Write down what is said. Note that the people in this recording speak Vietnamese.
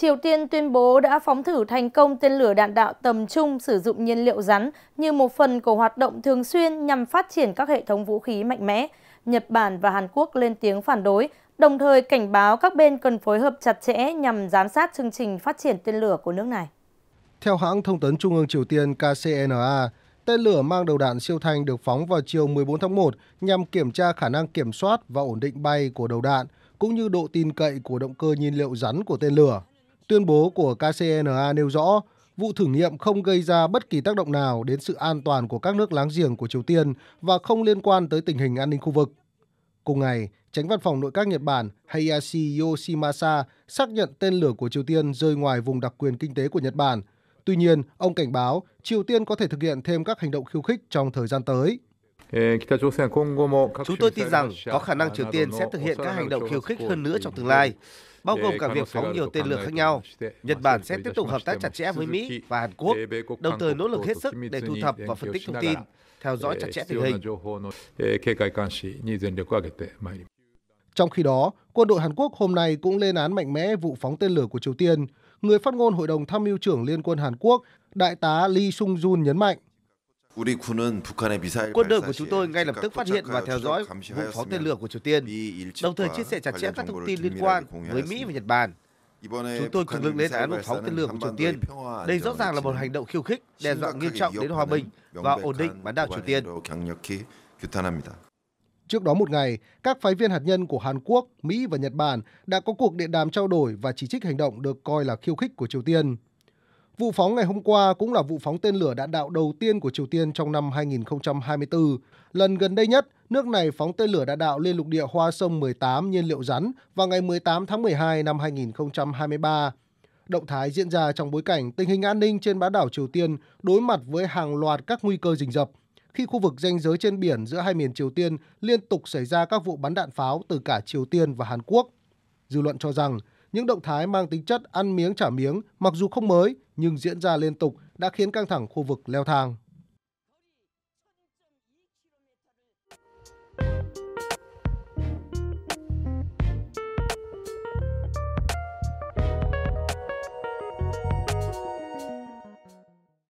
Triều Tiên tuyên bố đã phóng thử thành công tên lửa đạn đạo tầm trung sử dụng nhiên liệu rắn như một phần của hoạt động thường xuyên nhằm phát triển các hệ thống vũ khí mạnh mẽ. Nhật Bản và Hàn Quốc lên tiếng phản đối, đồng thời cảnh báo các bên cần phối hợp chặt chẽ nhằm giám sát chương trình phát triển tên lửa của nước này. Theo hãng thông tấn Trung ương Triều Tiên KCNA, tên lửa mang đầu đạn siêu thanh được phóng vào chiều 14 tháng 1 nhằm kiểm tra khả năng kiểm soát và ổn định bay của đầu đạn, cũng như độ tin cậy của động cơ nhiên liệu rắn của tên lửa. Tuyên bố của KCNA nêu rõ, vụ thử nghiệm không gây ra bất kỳ tác động nào đến sự an toàn của các nước láng giềng của Triều Tiên và không liên quan tới tình hình an ninh khu vực. Cùng ngày, tránh văn phòng nội các Nhật Bản Hayashi Yoshimasa xác nhận tên lửa của Triều Tiên rơi ngoài vùng đặc quyền kinh tế của Nhật Bản. Tuy nhiên, ông cảnh báo Triều Tiên có thể thực hiện thêm các hành động khiêu khích trong thời gian tới. Chúng tôi tin rằng có khả năng Triều Tiên sẽ thực hiện các hành động khiêu khích hơn nữa trong tương lai bao gồm cả việc phóng nhiều tên lửa khác nhau. Nhật Bản sẽ tiếp tục hợp tác chặt chẽ với Mỹ và Hàn Quốc, đồng thời nỗ lực hết sức để thu thập và phân tích thông tin, theo dõi chặt chẽ tình hình. Trong khi đó, quân đội Hàn Quốc hôm nay cũng lên án mạnh mẽ vụ phóng tên lửa của Triều Tiên. Người phát ngôn Hội đồng Tham mưu trưởng Liên quân Hàn Quốc, Đại tá Lee Sung-jun nhấn mạnh, Quân đội của chúng tôi ngay lập tức phát hiện và theo dõi vụ phóng tên lửa của Triều Tiên, đồng thời chia sẻ chặt chẽ các thông tin liên quan với Mỹ và Nhật Bản. Chúng tôi cực lực lên án vụ phóng tên lửa của Triều Tiên. Đây rõ ràng là một hành động khiêu khích, đe dọa nghiêm trọng đến hòa bình và ổn định bán đảo Triều Tiên. Trước đó một ngày, các phái viên hạt nhân của Hàn Quốc, Mỹ và Nhật Bản đã có cuộc điện đàm trao đổi và chỉ trích hành động được coi là khiêu khích của Triều Tiên. Vụ phóng ngày hôm qua cũng là vụ phóng tên lửa đạn đạo đầu tiên của Triều Tiên trong năm 2024. Lần gần đây nhất, nước này phóng tên lửa đạn đạo lên lục địa Hoa Sông 18 nhiên liệu rắn vào ngày 18 tháng 12 năm 2023. Động thái diễn ra trong bối cảnh tình hình an ninh trên bán đảo Triều Tiên đối mặt với hàng loạt các nguy cơ rình rập, khi khu vực ranh giới trên biển giữa hai miền Triều Tiên liên tục xảy ra các vụ bắn đạn pháo từ cả Triều Tiên và Hàn Quốc. Dư luận cho rằng, những động thái mang tính chất ăn miếng trả miếng mặc dù không mới nhưng diễn ra liên tục đã khiến căng thẳng khu vực leo thang